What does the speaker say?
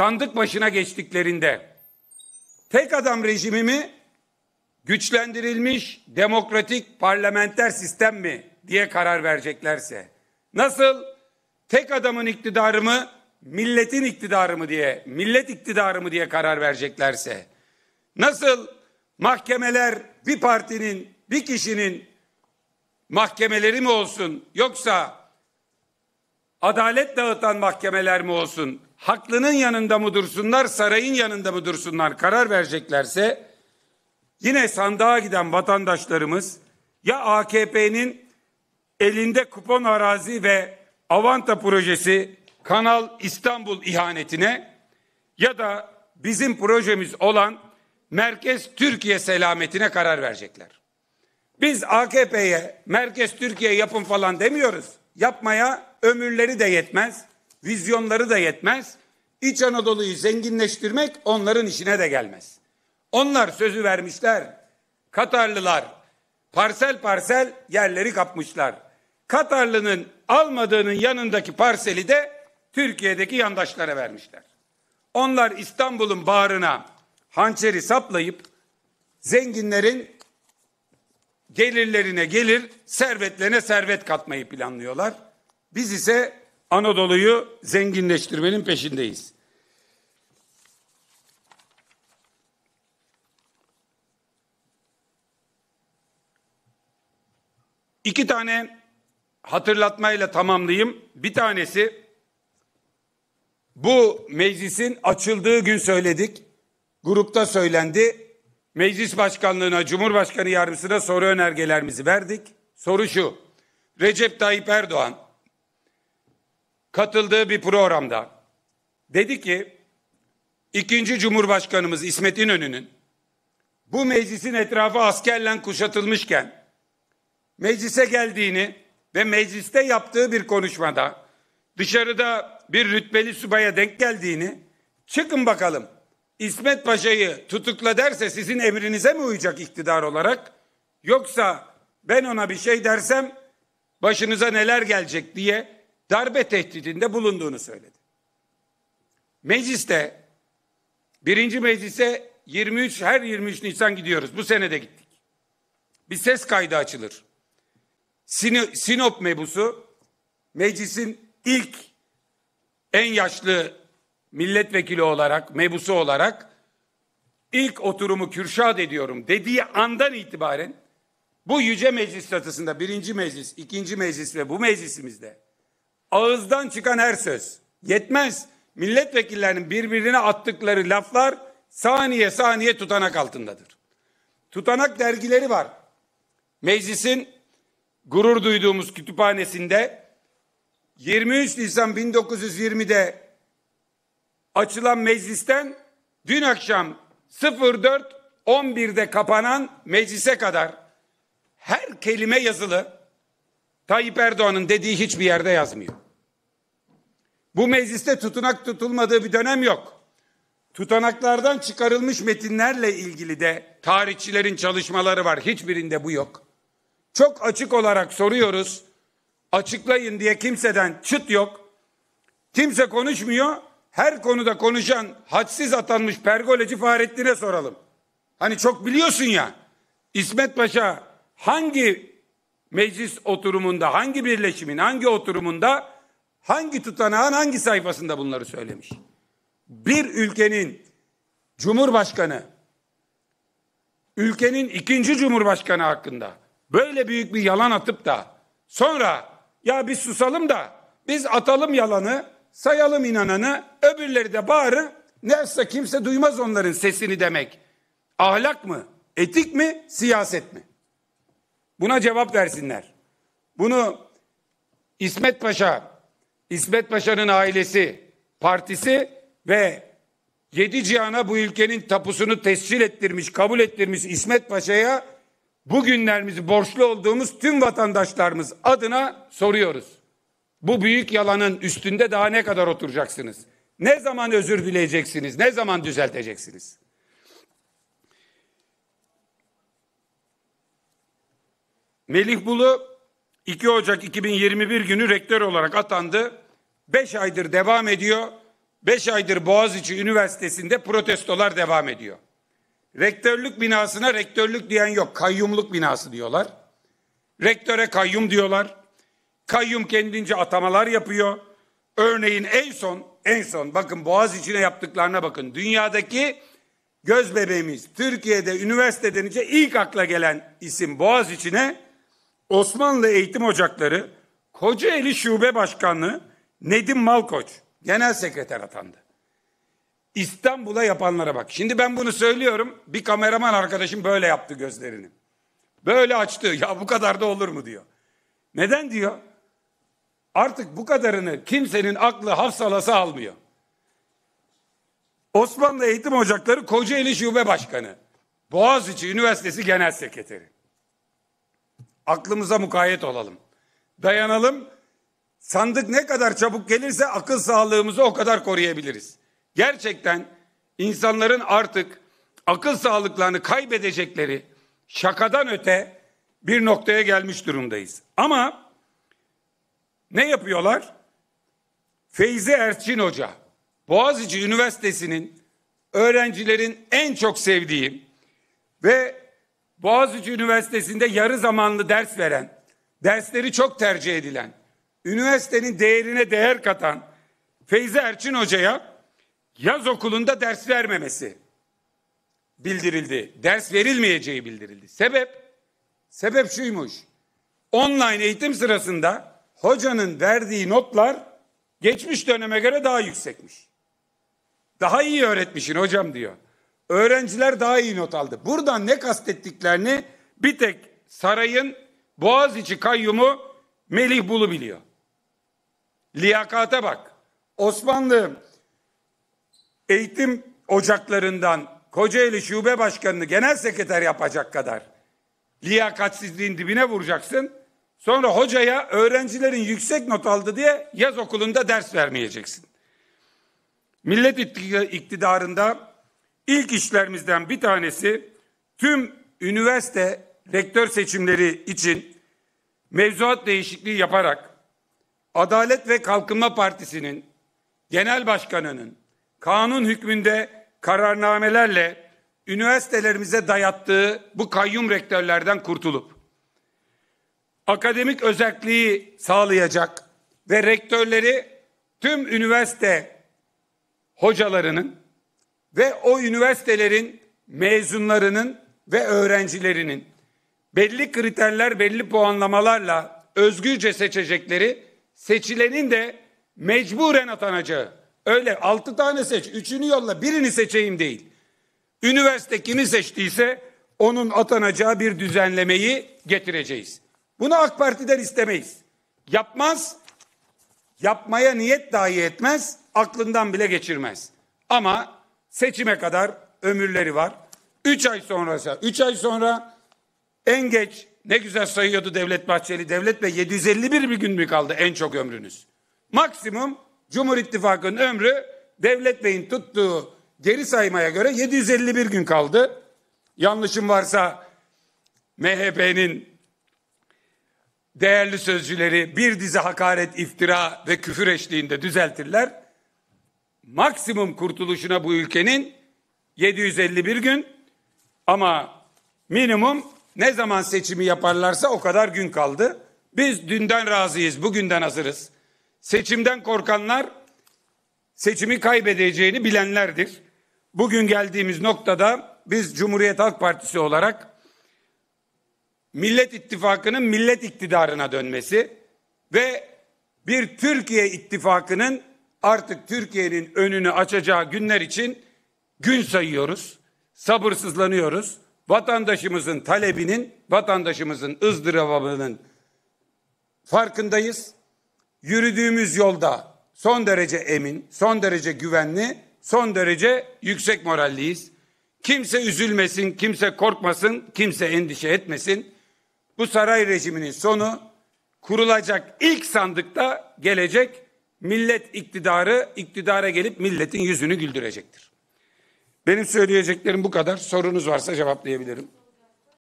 sandık başına geçtiklerinde tek adam rejimi mi güçlendirilmiş demokratik parlamenter sistem mi diye karar vereceklerse nasıl tek adamın iktidarı mı milletin iktidarı mı diye millet iktidarı mı diye karar vereceklerse nasıl mahkemeler bir partinin bir kişinin mahkemeleri mi olsun yoksa adalet dağıtan mahkemeler mi olsun haklının yanında mı dursunlar, sarayın yanında mı dursunlar karar vereceklerse yine sandığa giden vatandaşlarımız ya AKP'nin elinde kupon arazi ve Avanta projesi Kanal İstanbul ihanetine ya da bizim projemiz olan Merkez Türkiye selametine karar verecekler. Biz AKP'ye Merkez Türkiye yapın falan demiyoruz. Yapmaya ömürleri de yetmez. Vizyonları da yetmez. İç Anadolu'yu zenginleştirmek onların işine de gelmez. Onlar sözü vermişler. Katarlılar parsel parsel yerleri kapmışlar. Katarlının almadığının yanındaki parseli de Türkiye'deki yandaşlara vermişler. Onlar İstanbul'un bağrına hançeri saplayıp zenginlerin gelirlerine gelir, servetlerine servet katmayı planlıyorlar. Biz ise Anadolu'yu zenginleştirmenin peşindeyiz. İki tane hatırlatmayla tamamlayayım. Bir tanesi bu meclisin açıldığı gün söyledik. Grupta söylendi. Meclis başkanlığına, Cumhurbaşkanı yardımcısına soru önergelerimizi verdik. Soru şu. Recep Tayyip Erdoğan katıldığı bir programda dedi ki ikinci Cumhurbaşkanımız İsmet İnönü'nün bu meclisin etrafı askerle kuşatılmışken meclise geldiğini ve mecliste yaptığı bir konuşmada dışarıda bir rütbeli subaya denk geldiğini çıkın bakalım İsmet Paşa'yı tutukla derse sizin emrinize mi uyacak iktidar olarak yoksa ben ona bir şey dersem başınıza neler gelecek diye darbe tehdidinde bulunduğunu söyledi. Mecliste, birinci meclise 23, her 23 Nisan gidiyoruz. Bu sene de gittik. Bir ses kaydı açılır. Sinop mebusu, meclisin ilk en yaşlı milletvekili olarak, mebusu olarak ilk oturumu kürşad ediyorum dediği andan itibaren bu yüce meclis statısında birinci meclis, ikinci meclis ve bu meclisimizde ağızdan çıkan her söz yetmez. Milletvekillerinin birbirine attıkları laflar saniye saniye tutanak altındadır. Tutanak dergileri var. Meclisin gurur duyduğumuz kütüphanesinde 23 Nisan 1920'de açılan meclisten dün akşam 04.11'de kapanan meclise kadar her kelime yazılı Tayyip Erdoğan'ın dediği hiçbir yerde yazmıyor. Bu mecliste tutunak tutulmadığı bir dönem yok. Tutanaklardan çıkarılmış metinlerle ilgili de tarihçilerin çalışmaları var. Hiçbirinde bu yok. Çok açık olarak soruyoruz. Açıklayın diye kimseden çıt yok. Kimse konuşmuyor. Her konuda konuşan hadsiz atanmış pergoleci Fahrettin'e soralım. Hani çok biliyorsun ya. İsmet Paşa hangi meclis oturumunda hangi birleşimin hangi oturumunda hangi tutanağın hangi sayfasında bunları söylemiş? Bir ülkenin cumhurbaşkanı ülkenin ikinci cumhurbaşkanı hakkında böyle büyük bir yalan atıp da sonra ya biz susalım da biz atalım yalanı sayalım inananı öbürleri de bağırır ne kimse duymaz onların sesini demek. Ahlak mı? Etik mi? Siyaset mi? Buna cevap versinler. Bunu İsmet Paşa, İsmet Paşa'nın ailesi, partisi ve yedi cihana bu ülkenin tapusunu tescil ettirmiş, kabul ettirmiş İsmet Paşa'ya bugünlerimizi borçlu olduğumuz tüm vatandaşlarımız adına soruyoruz. Bu büyük yalanın üstünde daha ne kadar oturacaksınız? Ne zaman özür dileyeceksiniz? Ne zaman düzelteceksiniz? Melih Bulu 2 Ocak 2021 günü rektör olarak atandı. 5 aydır devam ediyor. 5 aydır Boğaziçi Üniversitesi'nde protestolar devam ediyor. Rektörlük binasına rektörlük diyen yok. Kayyumluk binası diyorlar. Rektöre kayyum diyorlar. Kayyum kendince atamalar yapıyor. Örneğin en son en son bakın Boğaziçi'ne yaptıklarına bakın. Dünyadaki göz bebeğimiz Türkiye'de üniversite denince ilk akla gelen isim Boğaziçi'ne. Osmanlı Eğitim Ocakları Kocaeli Şube Başkanlığı Nedim Malkoç genel sekreter atandı. İstanbul'a yapanlara bak. Şimdi ben bunu söylüyorum. Bir kameraman arkadaşım böyle yaptı gözlerini. Böyle açtı. Ya bu kadar da olur mu diyor. Neden diyor? Artık bu kadarını kimsenin aklı hafsalası almıyor. Osmanlı Eğitim Ocakları Kocaeli Şube Başkanı. Boğaziçi Üniversitesi Genel Sekreteri aklımıza mukayyet olalım. Dayanalım. Sandık ne kadar çabuk gelirse akıl sağlığımızı o kadar koruyabiliriz. Gerçekten insanların artık akıl sağlıklarını kaybedecekleri şakadan öte bir noktaya gelmiş durumdayız. Ama ne yapıyorlar? Feyzi Erçin Hoca, Boğaziçi Üniversitesi'nin öğrencilerin en çok sevdiği ve Boğaziçi Üniversitesi'nde yarı zamanlı ders veren, dersleri çok tercih edilen, üniversitenin değerine değer katan Feyze Erçin Hoca'ya yaz okulunda ders vermemesi bildirildi. Ders verilmeyeceği bildirildi. Sebep? Sebep şuymuş. Online eğitim sırasında hocanın verdiği notlar geçmiş döneme göre daha yüksekmiş. Daha iyi öğretmişsin hocam diyor öğrenciler daha iyi not aldı. Buradan ne kastettiklerini bir tek sarayın Boğaziçi kayyumu Melih Bulu biliyor. Liyakata bak. Osmanlı eğitim ocaklarından Kocaeli Şube Başkanı'nı genel sekreter yapacak kadar liyakatsizliğin dibine vuracaksın. Sonra hocaya öğrencilerin yüksek not aldı diye yaz okulunda ders vermeyeceksin. Millet iktidarında İlk işlerimizden bir tanesi tüm üniversite rektör seçimleri için mevzuat değişikliği yaparak Adalet ve Kalkınma Partisi'nin genel başkanının kanun hükmünde kararnamelerle üniversitelerimize dayattığı bu kayyum rektörlerden kurtulup akademik özelliği sağlayacak ve rektörleri tüm üniversite hocalarının ve o üniversitelerin mezunlarının ve öğrencilerinin belli kriterler, belli puanlamalarla özgürce seçecekleri, seçilenin de mecburen atanacağı. Öyle altı tane seç, üçünü yolla, birini seçeyim değil. Üniversite kimi seçtiyse onun atanacağı bir düzenlemeyi getireceğiz. Bunu AK Parti'den istemeyiz. Yapmaz, yapmaya niyet dahi etmez, aklından bile geçirmez. Ama seçime kadar ömürleri var. Üç ay sonrası, üç ay sonra en geç ne güzel sayıyordu Devlet Bahçeli. Devlet Bey 751 bir gün mü kaldı en çok ömrünüz? Maksimum Cumhur İttifakı'nın ömrü Devlet Bey'in tuttuğu geri saymaya göre 751 gün kaldı. Yanlışım varsa MHP'nin değerli sözcüleri bir dizi hakaret, iftira ve küfür eşliğinde düzeltirler maksimum kurtuluşuna bu ülkenin 751 gün ama minimum ne zaman seçimi yaparlarsa o kadar gün kaldı. Biz dünden razıyız, bugünden hazırız. Seçimden korkanlar seçimi kaybedeceğini bilenlerdir. Bugün geldiğimiz noktada biz Cumhuriyet Halk Partisi olarak Millet İttifakı'nın millet iktidarına dönmesi ve bir Türkiye İttifakının artık Türkiye'nin önünü açacağı günler için gün sayıyoruz. Sabırsızlanıyoruz. Vatandaşımızın talebinin, vatandaşımızın ızdırabının farkındayız. Yürüdüğümüz yolda son derece emin, son derece güvenli, son derece yüksek moralliyiz. Kimse üzülmesin, kimse korkmasın, kimse endişe etmesin. Bu saray rejiminin sonu kurulacak ilk sandıkta gelecek millet iktidarı iktidara gelip milletin yüzünü güldürecektir. Benim söyleyeceklerim bu kadar. Sorunuz varsa cevaplayabilirim.